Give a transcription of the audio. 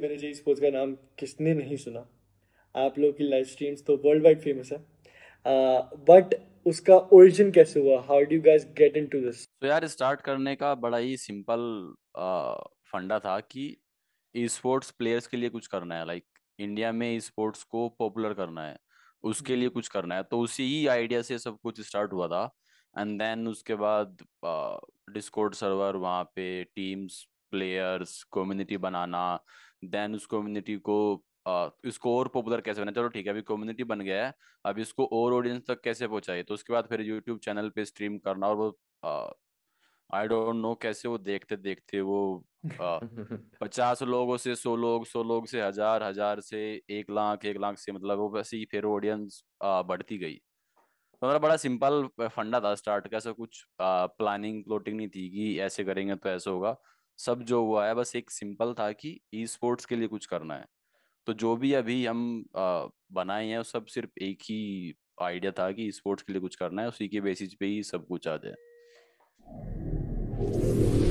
वेरेजई sports का नाम किसने नहीं सुना आप लोग की लाइव स्ट्रीम्स तो वर्ल्ड वाइड फेमस है बट uh, उसका ओरिजिन कैसे हुआ how do guys get into this तो यार स्टार्ट करने का बड़ा ही सिंपल फंडा था कि ई स्पोर्ट्स प्लेयर्स के लिए कुछ करना है लाइक like, इंडिया में ई स्पोर्ट्स को पॉपुलर करना है उसके लिए कुछ करना है तो उसी ही आइडिया से सब कुछ स्टार्ट हुआ था एंड देन उसके बाद डिस्कोर्ड सर्वर वहाँ पे टीम्स प्लेयर्स कम्युनिटी बनाना देन उस कम्युनिटी को Uh, इसको और पॉपुलर कैसे बना चलो ठीक है अभी कम्युनिटी बन गया है अब इसको और ऑडियंस तक कैसे पहुंचाए तो उसके बाद फिर यूट्यूब चैनल पे स्ट्रीम करना और वो आई डोंट नो कैसे वो देखते देखते वो पचास uh, लोगों से सौ लोग सौ लोग से हजार हजार से एक लाख एक लाख से मतलब वो वैसे ही फिर ऑडियंस बढ़ती गई तो मेरा मतलब बड़ा सिंपल फंडा था स्टार्ट का ऐसा कुछ आ, प्लानिंग प्लोटिंग नहीं थी कि ऐसे करेंगे तो ऐसा होगा सब जो हुआ है बस एक सिंपल था कि ई स्पोर्ट्स के लिए कुछ करना है तो जो भी अभी हम बनाए हैं सब सिर्फ एक ही आइडिया था कि स्पोर्ट्स के लिए कुछ करना है उसी के बेसिस पे ही सब कुछ आ जाए